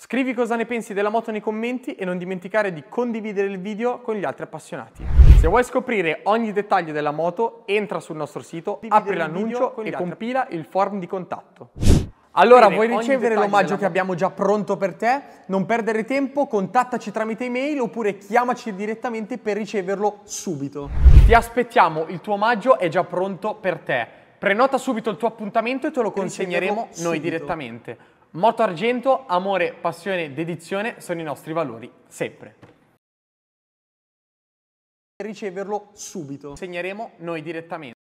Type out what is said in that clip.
Scrivi cosa ne pensi della moto nei commenti e non dimenticare di condividere il video con gli altri appassionati. Se vuoi scoprire ogni dettaglio della moto, entra sul nostro sito, apri l'annuncio e compila il form di contatto. Allora, vuoi ricevere l'omaggio che abbiamo già pronto per te? Non perdere tempo, contattaci tramite email oppure chiamaci direttamente per riceverlo subito. Ti aspettiamo, il tuo omaggio è già pronto per te. Prenota subito il tuo appuntamento e te lo consegneremo noi direttamente. Moto Argento, amore, passione, dedizione sono i nostri valori, sempre. Riceverlo subito. Segneremo noi direttamente.